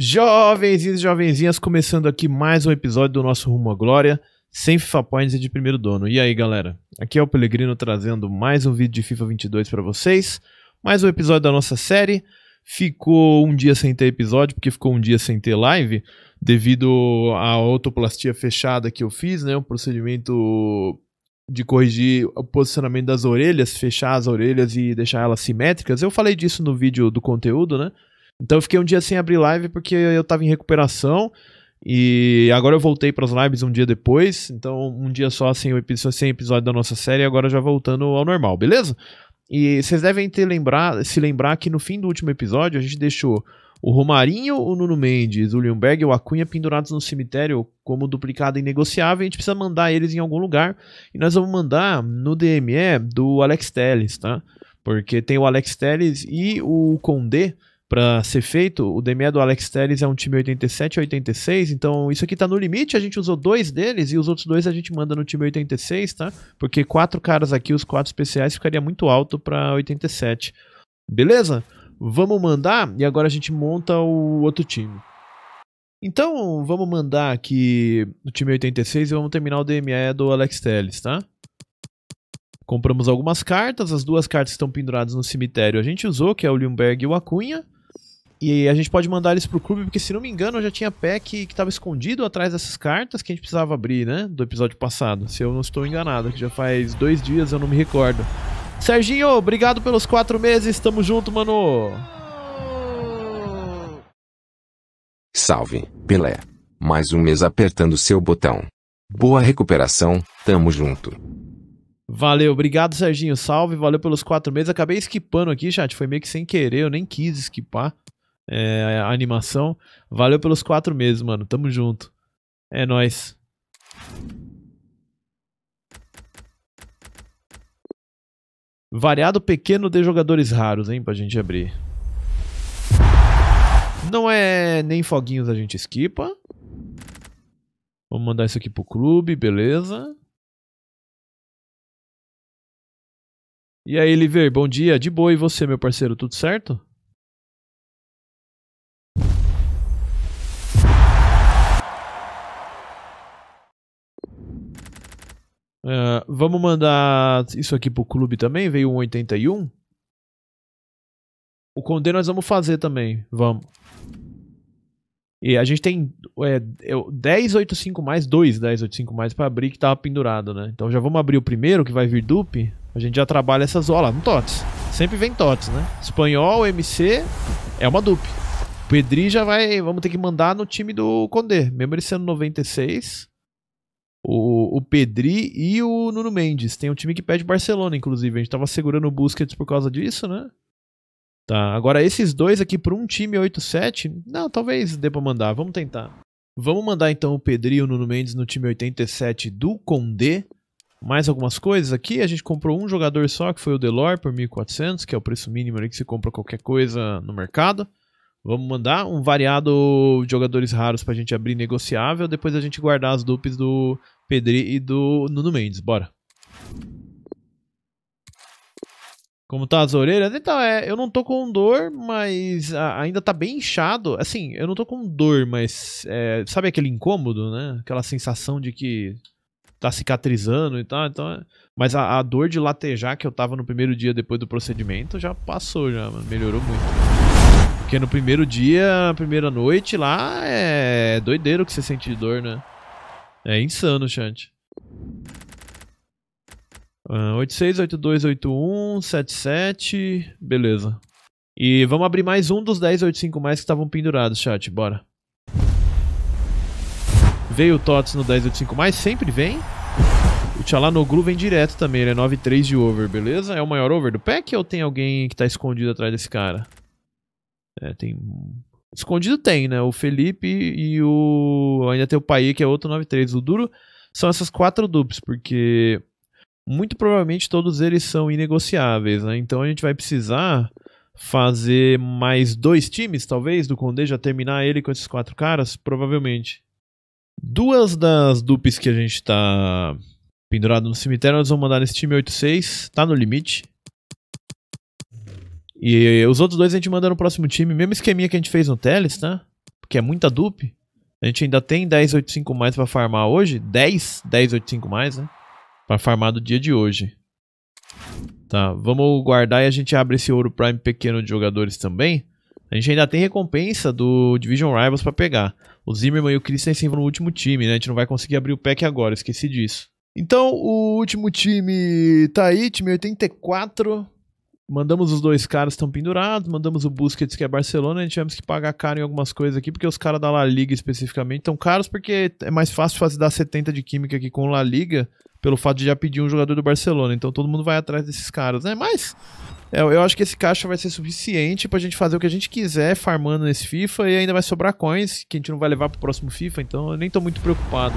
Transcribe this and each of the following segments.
Jovenzinhos e jovenzinhas, começando aqui mais um episódio do nosso Rumo à Glória, sem FIFA Points e de primeiro dono. E aí, galera? Aqui é o Pelegrino trazendo mais um vídeo de FIFA 22 para vocês, mais um episódio da nossa série. Ficou um dia sem ter episódio, porque ficou um dia sem ter live, devido à autoplastia fechada que eu fiz, né? Um procedimento de corrigir o posicionamento das orelhas, fechar as orelhas e deixar elas simétricas. Eu falei disso no vídeo do conteúdo, né? Então eu fiquei um dia sem abrir live porque eu tava em recuperação. E agora eu voltei para as lives um dia depois, então um dia só sem, episódio, sem episódio da nossa série, agora já voltando ao normal, beleza? E vocês devem ter lembrar, se lembrar que no fim do último episódio a gente deixou o Romarinho, o Nuno Mendes, o Lundberg e o Acunha pendurados no cemitério como duplicado inegociável. A gente precisa mandar eles em algum lugar. E nós vamos mandar no DME do Alex Teles, tá? Porque tem o Alex Teles e o Condé para ser feito. O DME é do Alex Teles é um time 87 86, então isso aqui tá no limite, a gente usou dois deles e os outros dois a gente manda no time 86, tá? Porque quatro caras aqui, os quatro especiais, ficaria muito alto para 87. Beleza? Vamos mandar e agora a gente monta o outro time. Então, vamos mandar aqui o time 86 e vamos terminar o DME do Alex Teles, tá? Compramos algumas cartas, as duas cartas que estão penduradas no cemitério a gente usou, que é o Limberg e o Acunha. E a gente pode mandar eles pro clube, porque se não me engano, eu já tinha pack que estava escondido atrás dessas cartas que a gente precisava abrir, né? Do episódio passado. Se eu não estou enganado, que já faz dois dias, eu não me recordo. Serginho, obrigado pelos quatro meses. Tamo junto, mano. Salve, Pelé. Mais um mês apertando seu botão. Boa recuperação, tamo junto. Valeu, obrigado Serginho, salve, valeu pelos quatro meses. Acabei esquipando aqui, chat, foi meio que sem querer, eu nem quis skipar é, a animação. Valeu pelos quatro meses, mano. Tamo junto. É nóis. Variado pequeno de jogadores raros, hein, pra gente abrir. Não é nem foguinhos a gente esquipa. Vamos mandar isso aqui pro clube, beleza. E aí, Liver, bom dia. De boa, e você, meu parceiro, tudo certo? Uh, vamos mandar isso aqui pro clube também? Veio um 81. O Condé nós vamos fazer também. Vamos. E a gente tem é, 1085 é mais, 2 1085 mais pra abrir que tava pendurado, né? Então já vamos abrir o primeiro que vai vir dupe. A gente já trabalha essas olas. Um TOTS. Sempre vem TOTS, né? Espanhol, MC, é uma dupe. Pedri já vai. Vamos ter que mandar no time do Condé. Mesmo ele sendo 96 o, o Pedri e o Nuno Mendes. Tem um time que pede Barcelona, inclusive. A gente tava segurando o Busquets por causa disso, né? Tá, agora esses dois aqui para um time 87, não, talvez dê para mandar, vamos tentar. Vamos mandar então o Pedri e o Nuno Mendes no time 87 do Condé. Mais algumas coisas aqui, a gente comprou um jogador só, que foi o Delor, por 1.400, que é o preço mínimo ali que se compra qualquer coisa no mercado. Vamos mandar um variado de jogadores raros pra gente abrir negociável, depois a gente guardar as dupes do Pedri e do Nuno Mendes, bora. Como tá as orelhas? Então, é, eu não tô com dor, mas ainda tá bem inchado. Assim, eu não tô com dor, mas é, sabe aquele incômodo, né? Aquela sensação de que tá cicatrizando e tal. Então, é... Mas a, a dor de latejar que eu tava no primeiro dia depois do procedimento já passou, já, mano. Melhorou muito. Porque no primeiro dia, na primeira noite lá, é doideiro que você sente de dor, né? É insano, Chant. Uh, 86, 82, 81, 77, beleza. E vamos abrir mais um dos 1085 mais que estavam pendurados, chat, bora. Veio o Tots no 1085 mais, sempre vem. O Tchalanoglu vem direto também, ele é 9-3 de over, beleza? É o maior over do pack ou tem alguém que tá escondido atrás desse cara? É, tem. Escondido tem, né? O Felipe e o. Ainda tem o Pai, que é outro 93. O duro são essas quatro dupes, porque muito provavelmente todos eles são inegociáveis, né? Então a gente vai precisar fazer mais dois times, talvez, do Conde já terminar ele com esses quatro caras, provavelmente. Duas das dupes que a gente tá pendurado no cemitério, nós vamos mandar nesse time 8-6, tá no limite. E os outros dois a gente manda no próximo time. Mesmo esqueminha que a gente fez no Teles, tá? Porque é muita dupe. A gente ainda tem 1085 mais para farmar hoje. 10, 1085 mais, né? Para farmar do dia de hoje. Tá, vamos guardar e a gente abre esse ouro prime pequeno de jogadores também. A gente ainda tem recompensa do Division Rivals para pegar. O Zimmerman e o Christensen vão no último time, né? A gente não vai conseguir abrir o pack agora, esqueci disso. Então, o último time tá aí, time 84. Mandamos os dois caras estão pendurados, mandamos o Busquets que é Barcelona, a gente tivemos que pagar caro em algumas coisas aqui, porque os caras da La Liga especificamente estão caros, porque é mais fácil fazer dar 70 de química aqui com La Liga, pelo fato de já pedir um jogador do Barcelona. Então todo mundo vai atrás desses caras, né? Mas eu, é, eu acho que esse caixa vai ser suficiente pra gente fazer o que a gente quiser farmando nesse FIFA e ainda vai sobrar coins, que a gente não vai levar pro próximo FIFA, então eu nem tô muito preocupado.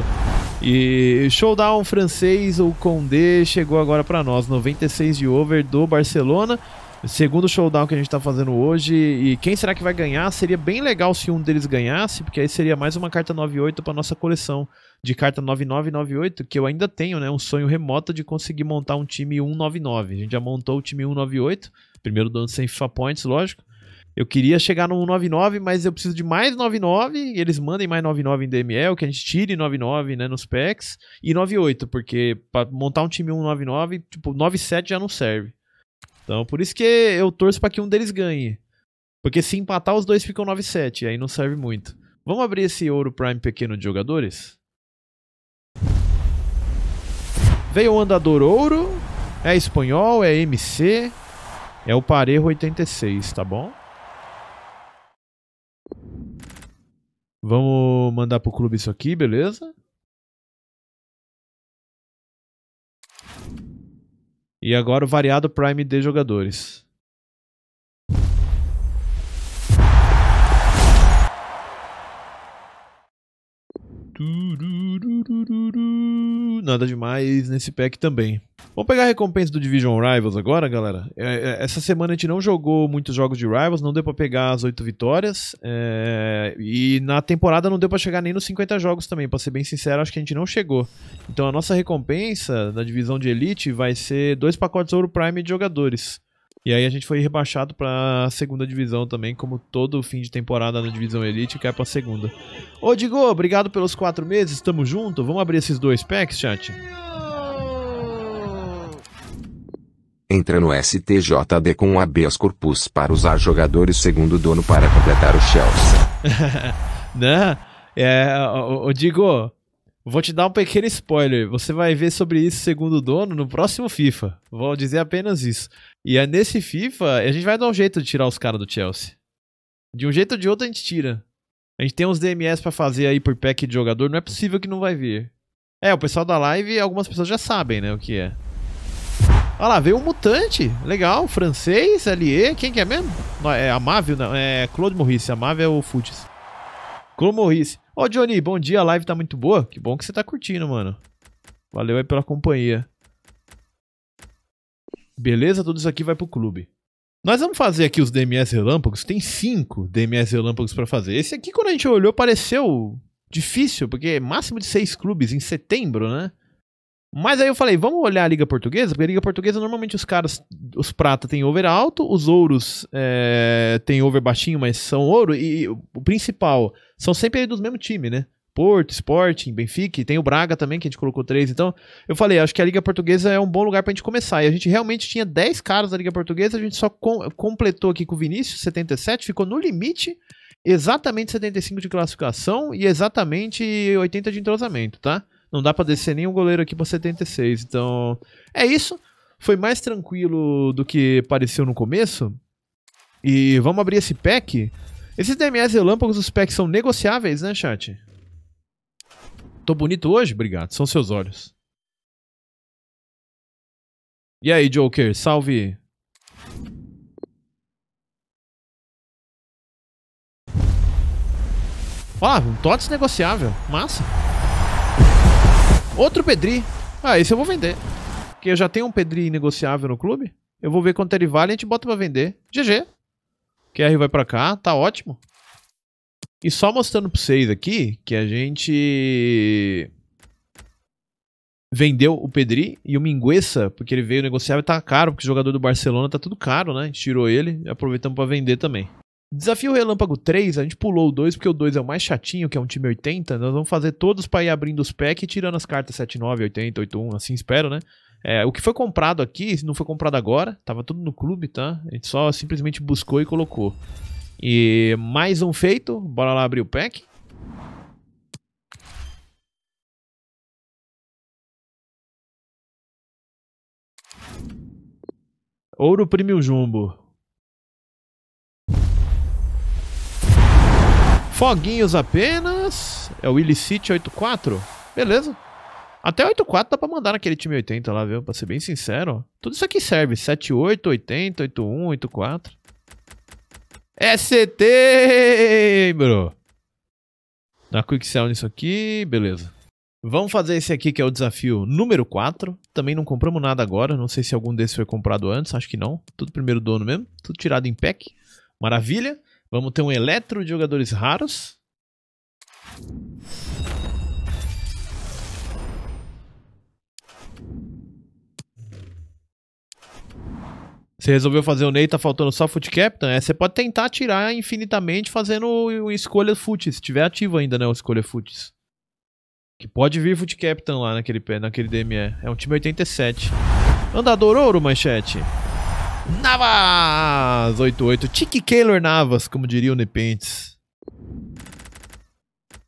E showdown francês o Condé chegou agora para nós, 96 de over do Barcelona. Segundo showdown que a gente tá fazendo hoje, e quem será que vai ganhar? Seria bem legal se um deles ganhasse, porque aí seria mais uma carta 98 para nossa coleção de carta 9998, que eu ainda tenho, né? Um sonho remoto de conseguir montar um time 199. A gente já montou o time 198, primeiro dono sem FIFA Points, lógico eu queria chegar no 99, mas eu preciso de mais 99, e eles mandem mais 99 em DML, que a gente tire 99, né, nos packs, e 98, porque para montar um time 199, tipo, 97 já não serve. Então, por isso que eu torço para que um deles ganhe. Porque se empatar, os dois ficam 97, aí não serve muito. Vamos abrir esse ouro prime pequeno de jogadores? Veio o andador ouro, é espanhol, é MC, é o Parejo 86, tá bom? Vamos mandar pro clube isso aqui, beleza? E agora o variado prime de jogadores nada demais nesse pack também. Vamos pegar a recompensa do Division Rivals agora, galera. É, é, essa semana a gente não jogou muitos jogos de Rivals, não deu pra pegar as 8 vitórias. É, e na temporada não deu pra chegar nem nos 50 jogos também, pra ser bem sincero, acho que a gente não chegou. Então a nossa recompensa na divisão de Elite vai ser dois pacotes Ouro Prime de jogadores. E aí a gente foi rebaixado para segunda divisão também, como todo fim de temporada na divisão elite cai é para segunda. Ô Digo, obrigado pelos quatro meses, tamo junto. Vamos abrir esses dois packs, chat. Entra no STJD com um habeas corpus para usar jogadores segundo dono para completar o Chelsea. né? É, o Digo, Vou te dar um pequeno spoiler. Você vai ver sobre isso, segundo o dono, no próximo FIFA. Vou dizer apenas isso. E é nesse FIFA, a gente vai dar um jeito de tirar os caras do Chelsea. De um jeito ou de outro, a gente tira. A gente tem uns DMS para fazer aí por pack de jogador. Não é possível que não vai vir. É, o pessoal da live, algumas pessoas já sabem, né, o que é. Olha lá, veio um mutante. Legal, francês, LE. Quem que é mesmo? Não, é Amável, não. É Claude Maurice. Amável é o Futis. Claude Maurice. Oi Johnny, bom dia. A live tá muito boa. Que bom que você tá curtindo, mano. Valeu aí pela companhia. Beleza? Tudo isso aqui vai pro clube. Nós vamos fazer aqui os DMS relâmpagos. Tem cinco DMS relâmpagos para fazer. Esse aqui, quando a gente olhou, pareceu difícil, porque é máximo de seis clubes em setembro, né? Mas aí eu falei, vamos olhar a Liga Portuguesa, porque a Liga Portuguesa normalmente os caras, os prata tem over alto, os ouros é, eh, tem over baixinho, mas são ouro, e o principal são sempre dos mesmo time, né? Porto, Sporting, Benfica, tem o Braga também, que a gente colocou três. Então, eu falei, acho que a Liga Portuguesa é um bom lugar pra gente começar. E a gente realmente tinha 10 caras da Liga Portuguesa, a gente só com, completou aqui com o Vinícius, 77, ficou no limite, exatamente 75 de classificação e exatamente 80 de entrosamento, tá? Não dá pra descer nenhum goleiro aqui pra 76. Então, é isso. Foi mais tranquilo do que pareceu no começo. E vamos abrir esse pack esses DMS relâmpagos, os packs são negociáveis, né, chat? Tô bonito hoje? Obrigado. São seus olhos. E aí, Joker? Salve! Ó, um TOTS negociável. Massa. Outro Pedri. Ah, esse eu vou vender. Porque eu já tenho um Pedri negociável no clube. Eu vou ver quanto ele é vale e a gente bota pra vender. GG. QR vai pra cá, tá ótimo. E só mostrando pra vocês aqui que a gente vendeu o Pedri e o Minguessa, porque ele veio negociar e tá caro, porque o jogador do Barcelona tá tudo caro, né? A gente tirou ele e aproveitamos pra vender também. Desafio Relâmpago 3, a gente pulou o 2 porque o 2 é o mais chatinho, que é um time 80. Nós vamos fazer todos para ir abrindo os packs e tirando as cartas 79, 80, 81, assim espero, né? É, o que foi comprado aqui, não foi comprado agora, tava tudo no clube, tá? A gente só simplesmente buscou e colocou. E mais um feito, bora lá abrir o pack. Ouro Premium Jumbo. Foguinhos apenas. É o Willy City 84. Beleza. Até 8-4 dá pra mandar naquele time 80 lá, viu? Pra ser bem sincero. Tudo isso aqui serve. 7-8, 80, 8-1, 8-4. É setembro! Dá quick sell nisso aqui. Beleza. Vamos fazer esse aqui que é o desafio número 4. Também não compramos nada agora. Não sei se algum desses foi comprado antes. Acho que não. Tudo primeiro dono mesmo. Tudo tirado em pack. Maravilha. Vamos ter um eletro de jogadores raros. Você resolveu fazer o Ney, tá faltando só Foot Captain? É, você pode tentar tirar infinitamente fazendo escolha Foot, se tiver ativo ainda, né, o escolha Foot. Que pode vir Foot Captain lá naquele, naquele DME. É um time 87. Andador ouro, manchete. Navas 88. Tiki Keylor Navas, como diria o Nepentes.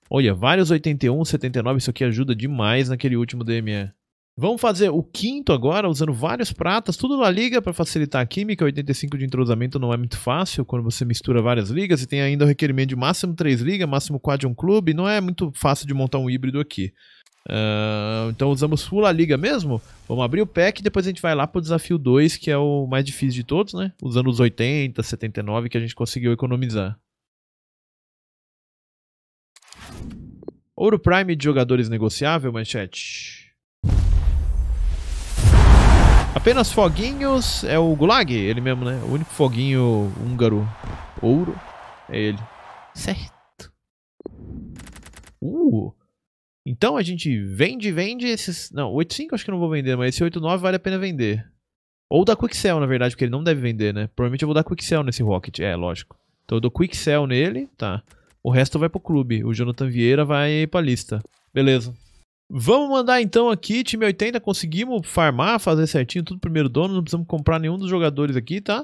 Olha, vários 81, 79. Isso aqui ajuda demais naquele último DME. Vamos fazer o quinto agora, usando vários pratas, tudo na liga para facilitar a química. 85 de entrosamento não é muito fácil quando você mistura várias ligas e tem ainda o requerimento de máximo 3 ligas, máximo 4 de um clube. Não é muito fácil de montar um híbrido aqui. Uh, então usamos full a liga mesmo. Vamos abrir o pack e depois a gente vai lá pro desafio 2, que é o mais difícil de todos, né? Usando os 80, 79 que a gente conseguiu economizar. Ouro Prime de jogadores negociável, manchete. Apenas foguinhos é o Gulag, ele mesmo, né? O único foguinho húngaro ouro é ele. Certo. Uh! Então a gente vende, vende esses. Não, 8.5 acho que eu não vou vender, mas esse 8.9 vale a pena vender. Ou da Quick Sell, na verdade, porque ele não deve vender, né? Provavelmente eu vou dar Quick Sell nesse Rocket, é, lógico. Então eu dou Quick Sell nele, tá. O resto vai pro clube. O Jonathan Vieira vai pra lista. Beleza. Vamos mandar então aqui, time 80, conseguimos farmar, fazer certinho, tudo primeiro dono, não precisamos comprar nenhum dos jogadores aqui, tá?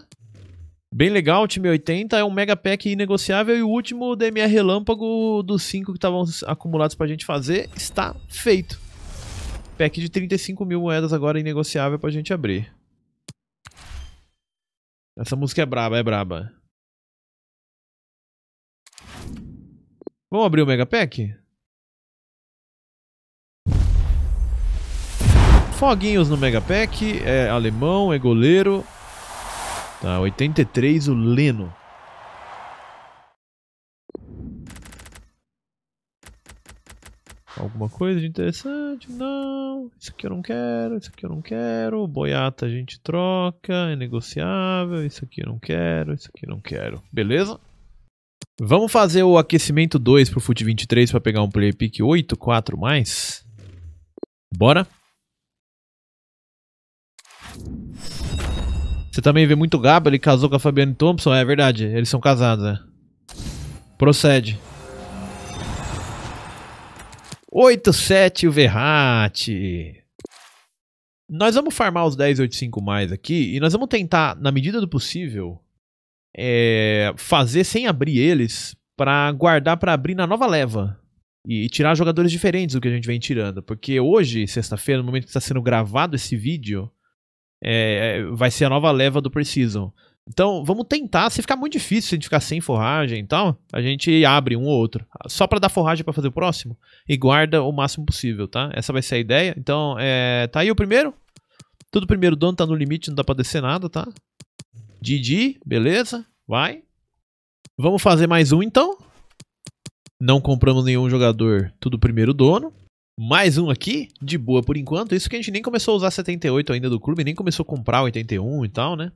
Bem legal, o time 80 é um mega pack inegociável e o último DMR relâmpago dos 5 que estavam acumulados pra gente fazer está feito. Pack de 35 mil moedas agora inegociável pra gente abrir. Essa música é braba, é braba. Vamos abrir o mega pack? Foguinhos no mega pack, é alemão, é goleiro, Tá, 83 o Leno. Alguma coisa de interessante? Não. Isso aqui eu não quero, isso aqui eu não quero. Boiata a gente troca, é negociável. Isso aqui eu não quero, isso aqui eu não quero. Beleza? Vamos fazer o aquecimento 2 pro Foot 23 para pegar um player pick 8, 4 mais? Bora? Você também vê muito Gabo, ele casou com a Fabiane Thompson, é verdade, eles são casados, é. Procede. 8-7 o Verratti. Nós vamos farmar os 10,85 mais aqui e nós vamos tentar, na medida do possível, é, fazer sem abrir eles para guardar para abrir na nova leva e, e, tirar jogadores diferentes do que a gente vem tirando. Porque hoje, sexta-feira, no momento que está sendo gravado esse vídeo, é, vai ser a nova leva do Precision. Então, vamos tentar. Se ficar muito difícil, se a gente ficar sem forragem e tal, a gente abre um ou outro. Só para dar forragem para fazer o próximo. E guarda o máximo possível, tá? Essa vai ser a ideia. Então, é, tá aí o primeiro. Tudo primeiro dono tá no limite, não dá pra descer nada, tá? Didi, beleza. Vai. Vamos fazer mais um, então. Não compramos nenhum jogador. Tudo primeiro dono. Mais um aqui, de boa por enquanto. Isso que a gente nem começou a usar 78 ainda do clube, nem começou a comprar 81 e tal, né?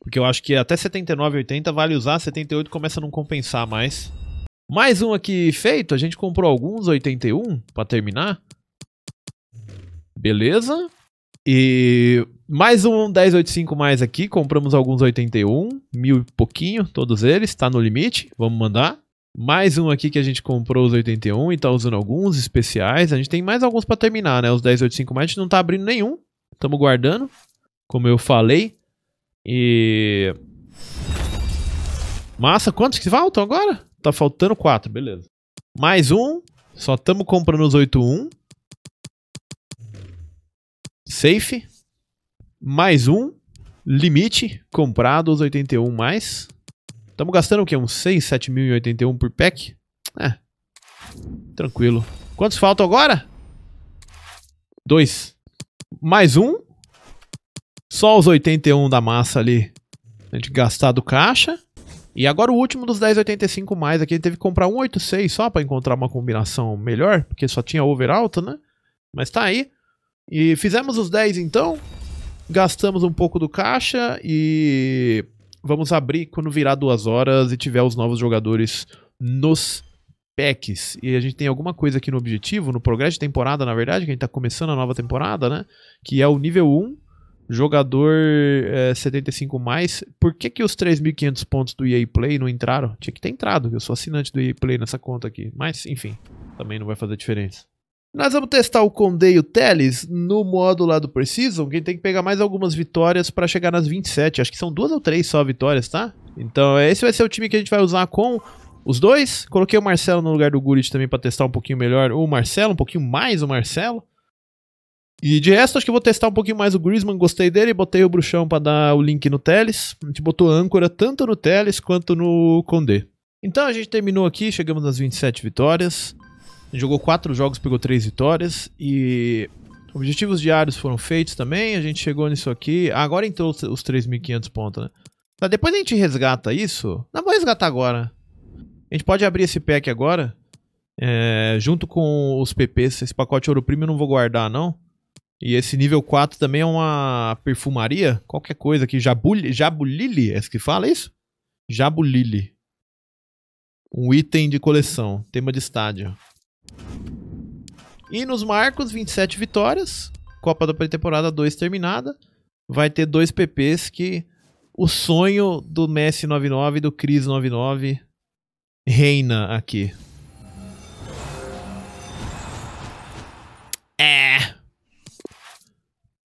Porque eu acho que até 79 80 vale usar, 78 começa a não compensar mais. Mais um aqui feito, a gente comprou alguns 81 para terminar. Beleza? E mais um 1085 mais aqui, compramos alguns 81, mil e pouquinho, todos eles, tá no limite, vamos mandar. Mais um aqui que a gente comprou os 81 e tá usando alguns especiais. A gente tem mais alguns para terminar, né? Os 1085 mais a gente não tá abrindo nenhum. Estamos guardando, como eu falei. E Massa, quantos que faltam agora? Tá faltando quatro, beleza. Mais um. Só estamos comprando os 81. Safe. Mais um. Limite. Comprado os 81 mais. Estamos gastando o quê? Uns 6, 7.081 por pack? É. Tranquilo. Quantos faltam agora? Dois. Mais um. Só os 81 da massa ali. A gente gastado caixa. E agora o último dos 10,85 mais aqui. A gente teve que comprar 186 só para encontrar uma combinação melhor. Porque só tinha over alto, né? Mas tá aí. E fizemos os 10 então. Gastamos um pouco do caixa e vamos abrir quando virar duas horas e tiver os novos jogadores nos packs. E a gente tem alguma coisa aqui no objetivo, no progresso de temporada, na verdade, que a gente tá começando a nova temporada, né? Que é o nível 1, jogador é, 75 mais. Por que que os 3.500 pontos do EA Play não entraram? Tinha que ter entrado, eu sou assinante do EA Play nessa conta aqui. Mas, enfim, também não vai fazer diferença. Nós vamos testar o Conde e o Teles no modo lá do Precision, quem tem que pegar mais algumas vitórias para chegar nas 27. Acho que são duas ou três só vitórias, tá? Então esse vai ser o time que a gente vai usar com os dois. Coloquei o Marcelo no lugar do Gurit também para testar um pouquinho melhor o Marcelo, um pouquinho mais o Marcelo. E de resto, acho que vou testar um pouquinho mais o Griezmann, gostei dele, botei o Bruxão para dar o link no Teles. A gente botou âncora tanto no Teles quanto no Conde. Então a gente terminou aqui, chegamos nas 27 vitórias jogou quatro jogos, pegou três vitórias e objetivos diários foram feitos também. A gente chegou nisso aqui. Ah, agora entrou os 3.500 pontos, né? Tá, depois a gente resgata isso. Não, vou resgatar agora. A gente pode abrir esse pack agora. É, junto com os PPs. Esse pacote ouro premium eu não vou guardar, não. E esse nível 4 também é uma perfumaria. Qualquer coisa aqui. Jabuli, jabulili, é isso que fala é isso? Jabulili. Um item de coleção. Tema de estádio. E nos marcos, 27 vitórias. Copa da pré-temporada 2 terminada. Vai ter dois PPs que o sonho do Messi 99 e do Cris 99 reina aqui. É.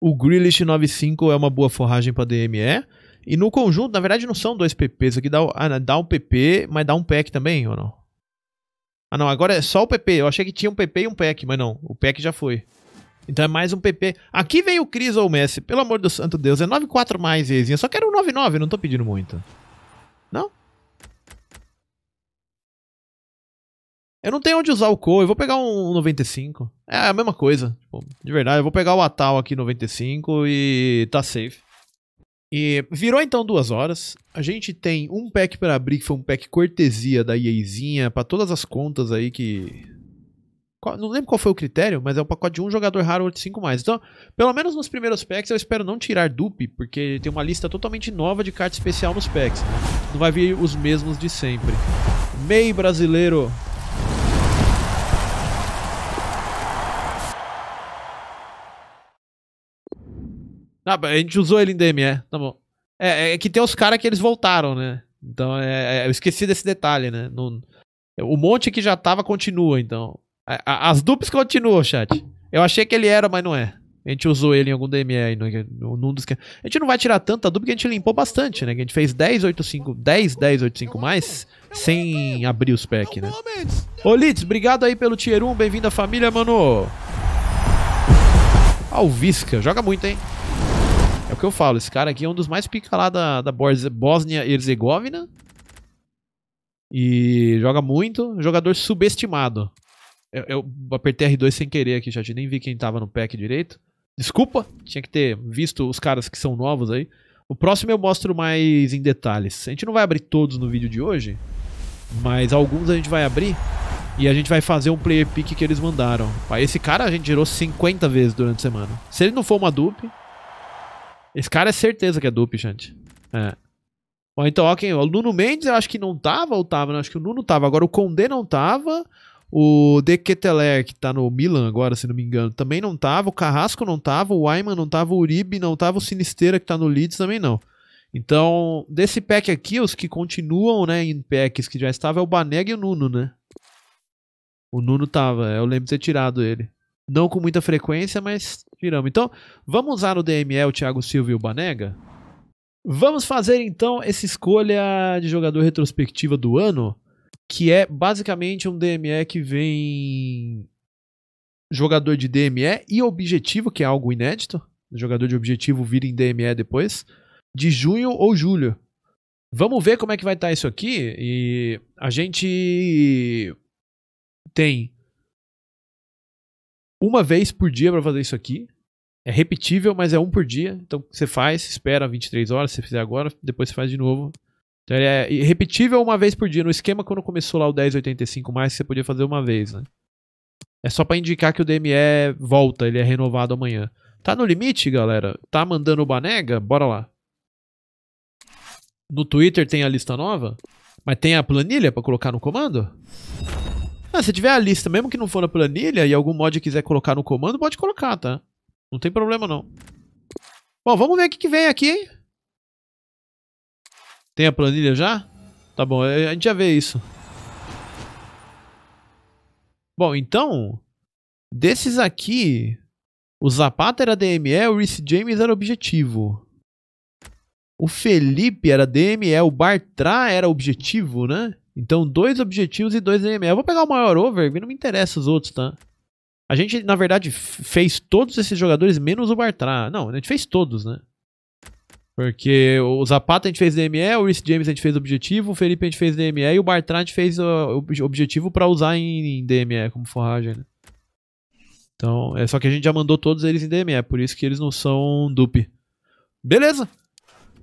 O Grealish 95 é uma boa forragem para DME. E no conjunto, na verdade, não são dois PPs. Aqui dá, ah, dá um PP, mas dá um pack também, ou não? Ah, não, agora é só o PP. Eu achei que tinha um PP e um PEC, mas não. O PEC já foi. Então é mais um PP. Aqui vem o Cris ou o Messi. Pelo amor do santo Deus. É 9-4 mais, Ezinha. Só quero um 9-9. Não tô pedindo muito. Não? Eu não tenho onde usar o Co. Eu vou pegar um 95. É a mesma coisa. Tipo, de verdade. Eu vou pegar o Atal aqui 95 e tá safe. E virou então duas horas. A gente tem um pack para abrir, que foi um pack cortesia da EAzinha, para todas as contas aí que. Não lembro qual foi o critério, mas é um pacote de um jogador raro ou de cinco mais. Então, pelo menos nos primeiros packs eu espero não tirar dupe, porque tem uma lista totalmente nova de carta especial nos packs. Não vai vir os mesmos de sempre. MEI brasileiro Ah, a gente usou ele em DM, é. Tá bom. É, é que tem os caras que eles voltaram, né? Então, é, é, eu esqueci desse detalhe, né? No, o monte que já tava continua, então. A, é, a, as dupes continuam, chat. Eu achei que ele era, mas não é. A gente usou ele em algum DME é, aí, no, num dos que... A gente não vai tirar tanta dupla que a gente limpou bastante, né? Que a gente fez 10, 8, 5, 10, 10, 8, 5 mais, sem abrir os packs, né? Ô, Litz, obrigado aí pelo tier 1, bem-vindo à família, mano! Alvisca, joga muito, hein? É o que eu falo, esse cara aqui é um dos mais pica lá da, da Bósnia Herzegovina. E joga muito, jogador subestimado. Eu, eu apertei R2 sem querer aqui, já nem vi quem tava no pack direito. Desculpa, tinha que ter visto os caras que são novos aí. O próximo eu mostro mais em detalhes. A gente não vai abrir todos no vídeo de hoje, mas alguns a gente vai abrir e a gente vai fazer um player pick que eles mandaram. Esse cara a gente girou 50 vezes durante a semana. Se ele não for uma dupe, esse cara é certeza que é dupe, gente. É. Bom, então, ok. O Nuno Mendes eu acho que não tava, ou tava? Não, acho que o Nuno tava. Agora o Condé não tava. O De Keteler, que tá no Milan agora, se não me engano, também não tava. O Carrasco não tava. O Ayman não tava. O Uribe não tava. O Sinisteira, que tá no Leeds, também não. Então, desse pack aqui, os que continuam, né, em packs que já estavam, é o Banega e o Nuno, né? O Nuno tava, é, eu lembro de ter tirado ele. Não com muita frequência, mas viramos. Então, vamos usar no DML o Thiago Silva e o Banega? Vamos fazer então essa escolha de jogador retrospectiva do ano, que é basicamente um DME que vem jogador de DME e objetivo, que é algo inédito. jogador de objetivo vira em DME depois, de junho ou julho. Vamos ver como é que vai estar tá isso aqui e a gente tem uma vez por dia para fazer isso aqui. É repetível, mas é um por dia. Então você faz, espera 23 horas, se você fizer agora, depois você faz de novo. Então ele é repetível uma vez por dia. No esquema, quando começou lá o 1085, mais, você podia fazer uma vez, né? É só para indicar que o DME volta, ele é renovado amanhã. Tá no limite, galera? Tá mandando o banega? Bora lá. No Twitter tem a lista nova? Mas tem a planilha para colocar no comando? Ah, se tiver a lista, mesmo que não for na planilha e algum mod quiser colocar no comando, pode colocar, tá? Não tem problema, não. Bom, vamos ver o que, que vem aqui, hein? Tem a planilha já? Tá bom, é, a gente já vê isso. Bom, então, desses aqui, o Zapata era DME, o Reece James era objetivo. O Felipe era DME, o Bartra era objetivo, né? Então, dois objetivos e dois EML. Eu vou pegar o maior over, não me interessa os outros, tá? A gente, na verdade, fez todos esses jogadores, menos o Bartra. Não, a gente fez todos, né? Porque o Zapata a gente fez DME, o Rhys James a gente fez objetivo, o Felipe a gente fez DME e o Bartra a gente fez ah, o objetivo para usar em, em DME como forragem, né? Então, é só que a gente já mandou todos eles em DME, por isso que eles não são dupe. Beleza!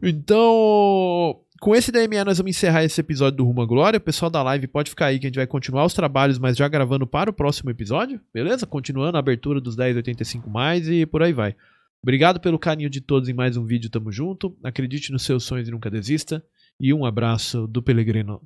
Então, com esse DMA, nós vamos encerrar esse episódio do Rumo à Glória. O pessoal da live pode ficar aí que a gente vai continuar os trabalhos, mas já gravando para o próximo episódio, beleza? Continuando a abertura dos 1085 mais e por aí vai. Obrigado pelo carinho de todos em mais um vídeo. Tamo junto. Acredite nos seus sonhos e nunca desista. E um abraço do Pelegrino.